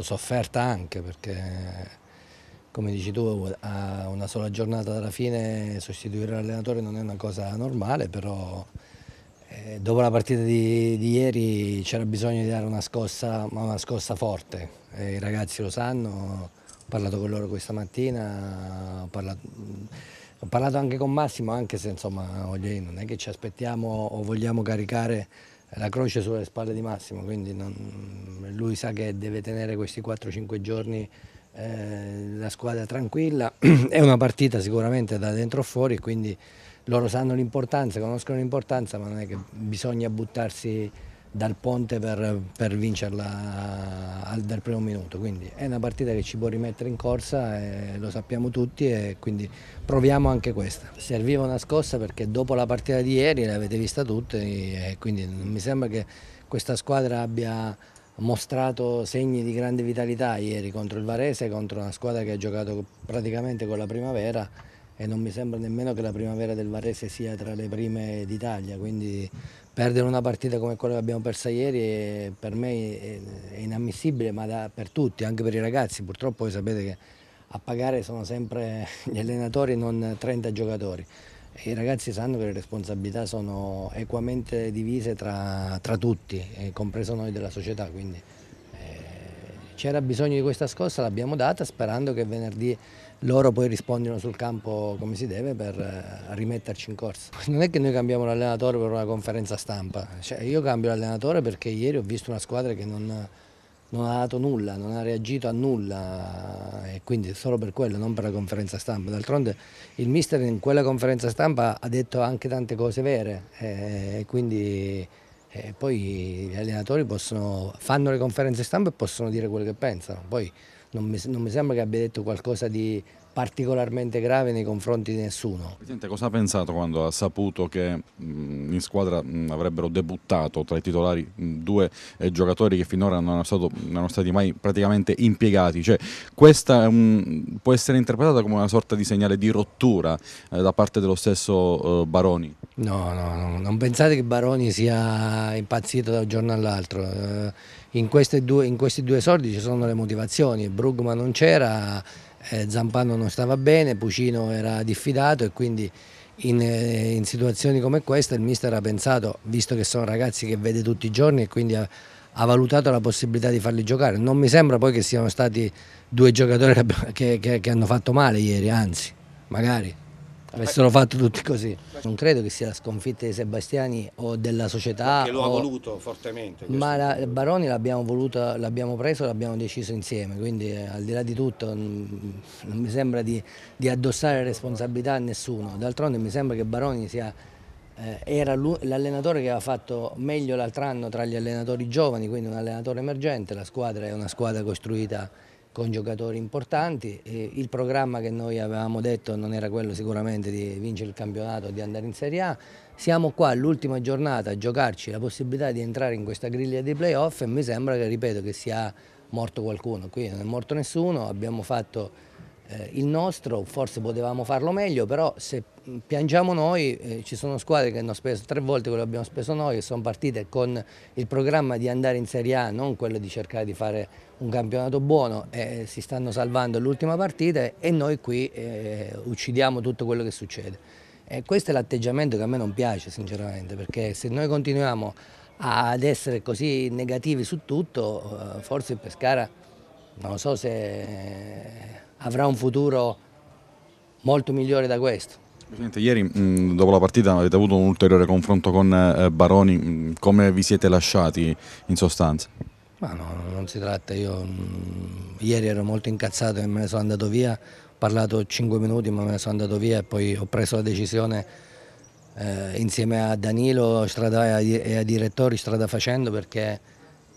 Sofferta anche perché, come dici tu, a una sola giornata dalla fine sostituire l'allenatore non è una cosa normale, però eh, dopo la partita di, di ieri c'era bisogno di dare una scossa, ma una scossa forte. E eh, I ragazzi lo sanno, ho parlato con loro questa mattina, ho parlato, ho parlato anche con Massimo, anche se insomma non è che ci aspettiamo o vogliamo caricare la croce sulle spalle di Massimo, quindi non, lui sa che deve tenere questi 4-5 giorni eh, la squadra tranquilla, è una partita sicuramente da dentro o fuori, quindi loro sanno l'importanza, conoscono l'importanza, ma non è che bisogna buttarsi dal ponte per, per vincerla al, dal primo minuto. Quindi è una partita che ci può rimettere in corsa, lo sappiamo tutti e quindi proviamo anche questa. Serviva una scossa perché dopo la partita di ieri l'avete vista tutti e quindi non mi sembra che questa squadra abbia mostrato segni di grande vitalità ieri contro il Varese, contro una squadra che ha giocato praticamente con la primavera e non mi sembra nemmeno che la primavera del Varese sia tra le prime d'Italia, quindi perdere una partita come quella che abbiamo persa ieri per me è inammissibile, ma da, per tutti, anche per i ragazzi, purtroppo voi sapete che a pagare sono sempre gli allenatori e non 30 giocatori. I ragazzi sanno che le responsabilità sono equamente divise tra, tra tutti, compreso noi della società. Quindi c'era bisogno di questa scossa l'abbiamo data sperando che venerdì loro poi rispondano sul campo come si deve per eh, rimetterci in corsa. Non è che noi cambiamo l'allenatore per una conferenza stampa, cioè, io cambio l'allenatore perché ieri ho visto una squadra che non, non, ha dato nulla, non ha reagito a nulla e quindi solo per quello, non per la conferenza stampa. D'altronde il mister in quella conferenza stampa ha detto anche tante cose vere eh, e quindi e poi gli allenatori possono, fanno le conferenze stampa e possono dire quello che pensano. Poi non mi, non mi sembra che abbia detto qualcosa di particolarmente grave nei confronti di nessuno. Presidente, cosa ha pensato quando ha saputo che in squadra avrebbero debuttato tra i titolari due eh, giocatori che finora non erano, stato, non erano stati mai praticamente impiegati? Cioè, questa um, può essere interpretata come una sorta di segnale di rottura eh, da parte dello stesso eh, Baroni? No, no, no, non pensate che Baroni sia impazzito da un giorno all'altro. in, in, questi due esordi ci sono le motivazioni, Brugman non c'era eh, Zampano non stava bene, Pucino era diffidato e quindi in, eh, in, situazioni come questa il mister ha pensato, visto che sono ragazzi che vede tutti i giorni e quindi ha, ha valutato la possibilità di farli giocare. Non mi sembra poi che siano stati due giocatori che, che, che hanno fatto male ieri, anzi, magari. Avessero fatto tutti così. Non credo che sia la sconfitta di Sebastiani o della società. Che lo ha voluto fortemente. Ma la, Baroni l'abbiamo voluto, l'abbiamo preso, l'abbiamo deciso insieme, quindi eh, al di là di tutto mm, non, mi sembra di, di, addossare responsabilità a nessuno. D'altronde mi sembra che Baroni sia, eh, era l'allenatore che aveva fatto meglio l'altro anno tra gli allenatori giovani, quindi un allenatore emergente, la squadra è una squadra costruita con giocatori importanti. il programma che noi avevamo detto non era quello sicuramente di vincere il campionato, di andare in Serie A. Siamo qua all'ultima giornata a giocarci la possibilità di entrare in questa griglia dei playoff e mi sembra che, ripeto, che sia morto qualcuno. Qui non è morto nessuno, abbiamo fatto eh, il nostro, forse potevamo farlo meglio, però se piangiamo noi, eh, ci sono squadre che hanno speso tre volte quello che abbiamo speso noi, e sono partite con il programma di andare in Serie A, non quello di cercare di fare un campionato buono, eh, si stanno salvando l'ultima partita e noi qui eh, uccidiamo tutto quello che succede. E questo è l'atteggiamento che a me non piace sinceramente, perché se noi continuiamo ad essere così negativi su tutto, eh, forse il Pescara non so se eh, avrà un futuro molto migliore da questo. Presidente, ieri mm, dopo la partita avete avuto un ulteriore confronto con eh, Baroni, mm, come vi siete lasciati in sostanza? Ma no, non si tratta, io mm, ieri ero molto incazzato e me ne sono andato via, ho parlato 5 minuti ma me ne sono andato via e poi ho preso la decisione eh, insieme a Danilo strada, e ai direttori strada facendo perché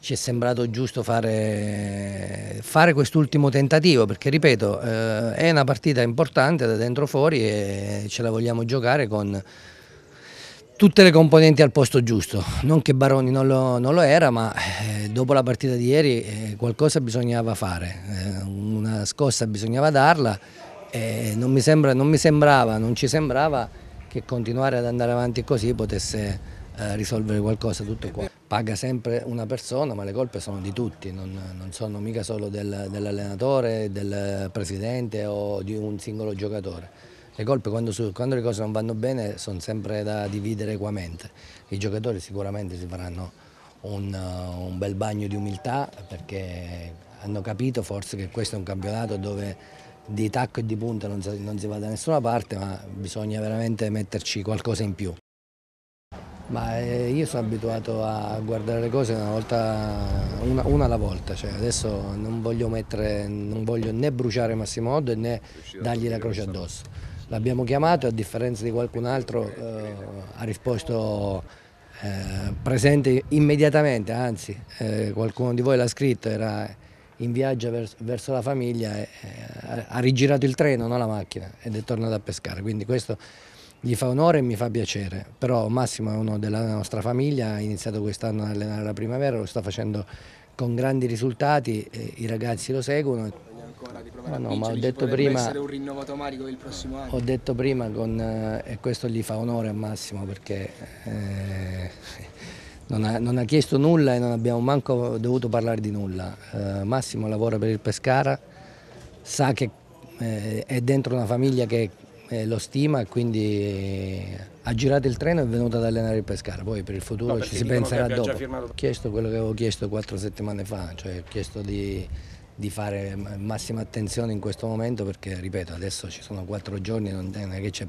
ci è sembrato giusto fare, fare quest'ultimo tentativo perché ripeto eh, è una partita importante da dentro fuori e ce la vogliamo giocare con tutte le componenti al posto giusto non che Baroni non lo, non lo era ma eh, dopo la partita di ieri eh, qualcosa bisognava fare eh, una scossa bisognava darla e non mi, sembra, non mi sembrava non ci sembrava che continuare ad andare avanti così potesse eh, risolvere qualcosa, tutto qua. Paga sempre una persona, ma le colpe sono di tutti, non, non sono mica solo del, dell'allenatore, del presidente o di un singolo giocatore. Le colpe quando, su, quando le cose non vanno bene sono sempre da dividere equamente. I giocatori sicuramente si faranno un, eh, un bel bagno di umiltà perché hanno capito forse che questo è un campionato dove di tacco e di punta non si, non si va da nessuna parte, ma bisogna veramente metterci qualcosa in più. Ma eh, io sono abituato a guardare le cose una, volta, una, una alla volta, cioè adesso non voglio, mettere, non voglio né bruciare Massimo Oddo né dargli la croce addosso. L'abbiamo chiamato, e a differenza di qualcun altro, eh, eh ha risposto eh, presente immediatamente, anzi eh, qualcuno di voi l'ha scritto, era in viaggio verso, verso la famiglia, e, eh, ha rigirato il treno, non la macchina, ed è tornato a pescare, quindi questo gli fa onore e mi fa piacere, però Massimo è uno della nostra famiglia, ha iniziato quest'anno ad allenare la primavera, lo sta facendo con grandi risultati, i ragazzi lo seguono. Ma no, ma ho detto prima, Ho detto prima con, eh, e questo gli fa onore a Massimo perché eh, non, ha, non, ha, chiesto nulla e non abbiamo manco dovuto parlare di nulla. Eh, Massimo lavora per il Pescara, sa che eh, è dentro una famiglia che eh, lo stima e quindi eh, ha girato il treno e è venuto ad allenare il Pescara, poi per il futuro no, ci si penserà dopo. Ho chiesto quello che avevo chiesto quattro settimane fa, cioè ho chiesto di, di, fare massima attenzione in questo momento perché, ripeto, adesso ci sono quattro giorni, non è che c'è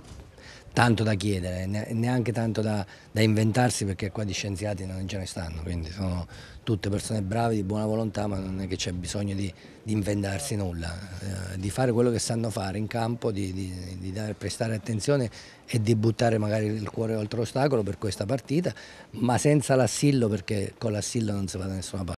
tanto da chiedere, neanche tanto da, da inventarsi perché qua di scienziati non ce ne stanno, quindi sono tutte persone brave, di buona volontà, ma non è che c'è bisogno di, di inventarsi nulla, eh, di fare quello che sanno fare in campo, di, di, di dare, prestare attenzione e di buttare magari il cuore oltre l'ostacolo per questa partita, ma senza l'assillo perché con l'assillo non si va da nessuna parte.